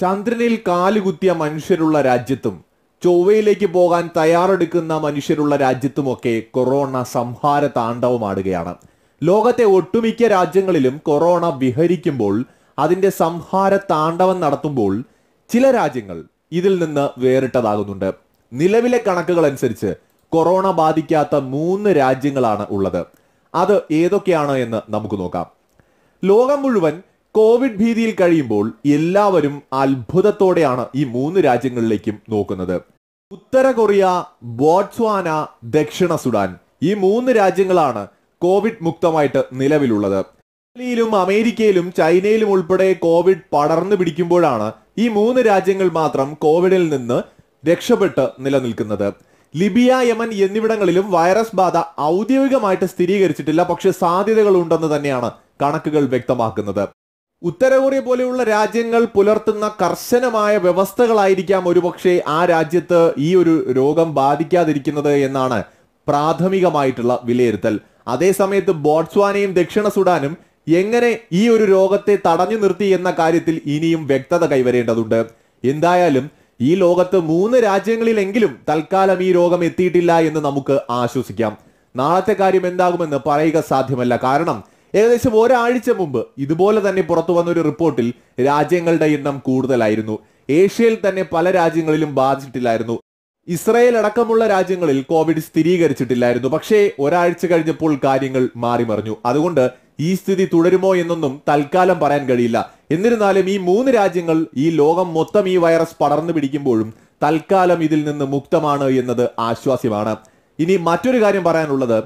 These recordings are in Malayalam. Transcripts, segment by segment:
ചന്ദ്രനിൽ കാലുകുത്തിയ മനുഷ്യരുള്ള രാജ്യത്തും ചൊവ്വയിലേക്ക് പോകാൻ തയ്യാറെടുക്കുന്ന മനുഷ്യരുള്ള രാജ്യത്തുമൊക്കെ കൊറോണ സംഹാര താണ്ഡവമാടുകയാണ് ലോകത്തെ ഒട്ടുമിക്ക രാജ്യങ്ങളിലും കൊറോണ വിഹരിക്കുമ്പോൾ അതിന്റെ സംഹാര താണ്ഡവം നടത്തുമ്പോൾ ചില രാജ്യങ്ങൾ ഇതിൽ നിന്ന് വേറിട്ടതാകുന്നുണ്ട് നിലവിലെ കണക്കുകൾ അനുസരിച്ച് കൊറോണ ബാധിക്കാത്ത മൂന്ന് രാജ്യങ്ങളാണ് ഉള്ളത് അത് ഏതൊക്കെയാണ് എന്ന് നമുക്ക് നോക്കാം ലോകം മുഴുവൻ കോവിഡ് ഭീതിയിൽ കഴിയുമ്പോൾ എല്ലാവരും അത്ഭുതത്തോടെയാണ് ഈ മൂന്ന് രാജ്യങ്ങളിലേക്കും നോക്കുന്നത് ഉത്തര കൊറിയ ബോട്സ്വാന ദക്ഷിണ സുഡാൻ ഈ മൂന്ന് രാജ്യങ്ങളാണ് കോവിഡ് മുക്തമായിട്ട് നിലവിലുള്ളത് ഇറ്റലിയിലും അമേരിക്കയിലും ചൈനയിലും ഉൾപ്പെടെ കോവിഡ് പടർന്നു പിടിക്കുമ്പോഴാണ് ഈ മൂന്ന് രാജ്യങ്ങൾ മാത്രം കോവിഡിൽ നിന്ന് രക്ഷപ്പെട്ട് നിലനിൽക്കുന്നത് ലിബിയ യമൻ എന്നിവിടങ്ങളിലും വൈറസ് ബാധ ഔദ്യോഗികമായിട്ട് സ്ഥിരീകരിച്ചിട്ടില്ല പക്ഷേ സാധ്യതകൾ ഉണ്ടെന്ന് തന്നെയാണ് കണക്കുകൾ വ്യക്തമാക്കുന്നത് ഉത്തര പോലെയുള്ള രാജ്യങ്ങൾ പുലർത്തുന്ന കർശനമായ വ്യവസ്ഥകളായിരിക്കാം ഒരുപക്ഷെ ആ രാജ്യത്ത് ഈ ഒരു രോഗം ബാധിക്കാതിരിക്കുന്നത് എന്നാണ് പ്രാഥമികമായിട്ടുള്ള വിലയിരുത്തൽ അതേസമയത്ത് ബോട്സ്വാനയും ദക്ഷിണ സുഡാനും എങ്ങനെ ഈ ഒരു രോഗത്തെ തടഞ്ഞു നിർത്തി എന്ന കാര്യത്തിൽ ഇനിയും വ്യക്തത കൈവരേണ്ടതുണ്ട് എന്തായാലും ഈ ലോകത്ത് മൂന്ന് രാജ്യങ്ങളിലെങ്കിലും തൽക്കാലം ഈ രോഗം എത്തിയിട്ടില്ല എന്ന് നമുക്ക് ആശ്വസിക്കാം നാളത്തെ കാര്യം എന്താകുമെന്ന് പറയുക സാധ്യമല്ല കാരണം ഏകദേശം ഒരാഴ്ച മുമ്പ് ഇതുപോലെ തന്നെ പുറത്തു വന്ന ഒരു റിപ്പോർട്ടിൽ രാജ്യങ്ങളുടെ എണ്ണം കൂടുതലായിരുന്നു ഏഷ്യയിൽ തന്നെ പല രാജ്യങ്ങളിലും ബാധിച്ചിട്ടില്ലായിരുന്നു ഇസ്രായേൽ അടക്കമുള്ള രാജ്യങ്ങളിൽ കോവിഡ് സ്ഥിരീകരിച്ചിട്ടില്ലായിരുന്നു പക്ഷേ ഒരാഴ്ച കഴിഞ്ഞപ്പോൾ കാര്യങ്ങൾ മാറിമറിഞ്ഞു അതുകൊണ്ട് ഈ സ്ഥിതി തുടരുമോ എന്നൊന്നും തൽക്കാലം പറയാൻ കഴിയില്ല എന്നിരുന്നാലും ഈ മൂന്ന് രാജ്യങ്ങൾ ഈ ലോകം മൊത്തം ഈ വൈറസ് പടർന്നു പിടിക്കുമ്പോഴും തൽക്കാലം ഇതിൽ നിന്ന് മുക്തമാണ് എന്നത് ആശ്വാസ്യമാണ് ഇനി മറ്റൊരു കാര്യം പറയാനുള്ളത്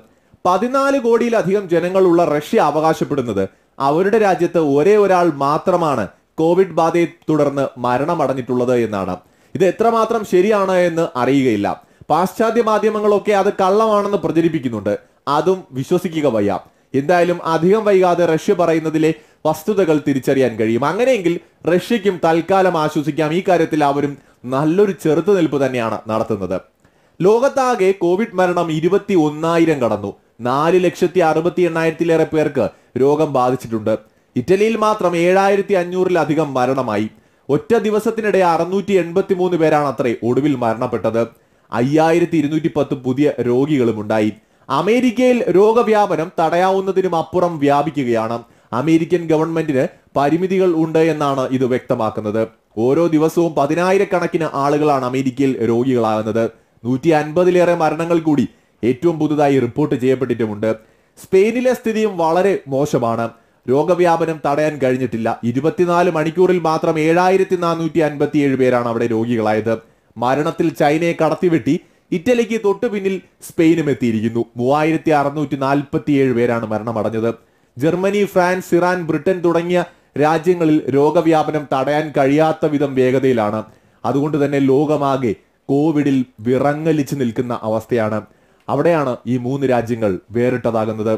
പതിനാല് കോടിയിലധികം ജനങ്ങളുള്ള റഷ്യ അവകാശപ്പെടുന്നത് അവരുടെ രാജ്യത്ത് ഒരേ ഒരാൾ മാത്രമാണ് കോവിഡ് ബാധയെ തുടർന്ന് മരണമടഞ്ഞിട്ടുള്ളത് എന്നാണ് ഇത് എത്രമാത്രം ശരിയാണ് എന്ന് അറിയുകയില്ല പാശ്ചാത്യ മാധ്യമങ്ങളൊക്കെ അത് കള്ളമാണെന്ന് പ്രചരിപ്പിക്കുന്നുണ്ട് അതും വിശ്വസിക്കുക വയ്യ എന്തായാലും അധികം വൈകാതെ റഷ്യ പറയുന്നതിലെ വസ്തുതകൾ തിരിച്ചറിയാൻ കഴിയും അങ്ങനെയെങ്കിൽ റഷ്യയ്ക്കും തൽക്കാലം ആശ്വസിക്കാം ഈ കാര്യത്തിൽ അവരും നല്ലൊരു ചെറുത്തുനിൽപ്പ് തന്നെയാണ് നടത്തുന്നത് ലോകത്താകെ കോവിഡ് മരണം ഇരുപത്തി ഒന്നായിരം കടന്നു നാല് ലക്ഷത്തി അറുപത്തി എണ്ണായിരത്തിലേറെ പേർക്ക് രോഗം ബാധിച്ചിട്ടുണ്ട് ഇറ്റലിയിൽ മാത്രം ഏഴായിരത്തി അഞ്ഞൂറിലധികം മരണമായി ഒറ്റ ദിവസത്തിനിടെ അറുന്നൂറ്റി എൺപത്തി മൂന്ന് പേരാണ് അത്രേ ഒടുവിൽ മരണപ്പെട്ടത് അയ്യായിരത്തി ഇരുന്നൂറ്റി പത്ത് പുതിയ രോഗികളും ഉണ്ടായി അമേരിക്കയിൽ രോഗവ്യാപനം തടയാവുന്നതിനും അപ്പുറം വ്യാപിക്കുകയാണ് അമേരിക്കൻ ഗവൺമെന്റിന് പരിമിതികൾ ഉണ്ട് എന്നാണ് ഇത് വ്യക്തമാക്കുന്നത് ഓരോ ദിവസവും പതിനായിരക്കണക്കിന് ആളുകളാണ് അമേരിക്കയിൽ രോഗികളാകുന്നത് നൂറ്റി അൻപതിലേറെ മരണങ്ങൾ കൂടി ഏറ്റവും പുതുതായി റിപ്പോർട്ട് ചെയ്യപ്പെട്ടിട്ടുമുണ്ട് സ്പെയിനിലെ സ്ഥിതിയും വളരെ മോശമാണ് രോഗവ്യാപനം തടയാൻ കഴിഞ്ഞിട്ടില്ല ഇരുപത്തിനാല് മണിക്കൂറിൽ മാത്രം ഏഴായിരത്തി നാനൂറ്റി അൻപത്തിയേഴ് പേരാണ് അവിടെ രോഗികളായത് മരണത്തിൽ ചൈനയെ കടത്തിവെട്ടി ഇറ്റലിക്ക് തൊട്ടു പിന്നിൽ സ്പെയിനും എത്തിയിരിക്കുന്നു മൂവായിരത്തി അറുന്നൂറ്റി നാൽപ്പത്തിയേഴ് പേരാണ് മരണമടഞ്ഞത് ജർമ്മനി ഫ്രാൻസ് ഇറാൻ ബ്രിട്ടൻ തുടങ്ങിയ രാജ്യങ്ങളിൽ രോഗവ്യാപനം തടയാൻ കഴിയാത്ത വിധം വേഗതയിലാണ് അതുകൊണ്ട് തന്നെ ലോകമാകെ കോവിഡിൽ വിറങ്ങലിച്ച് നിൽക്കുന്ന അവസ്ഥയാണ് അവിടെയാണ് ഈ മൂന്ന് രാജ്യങ്ങൾ വേറിട്ടതാകുന്നത്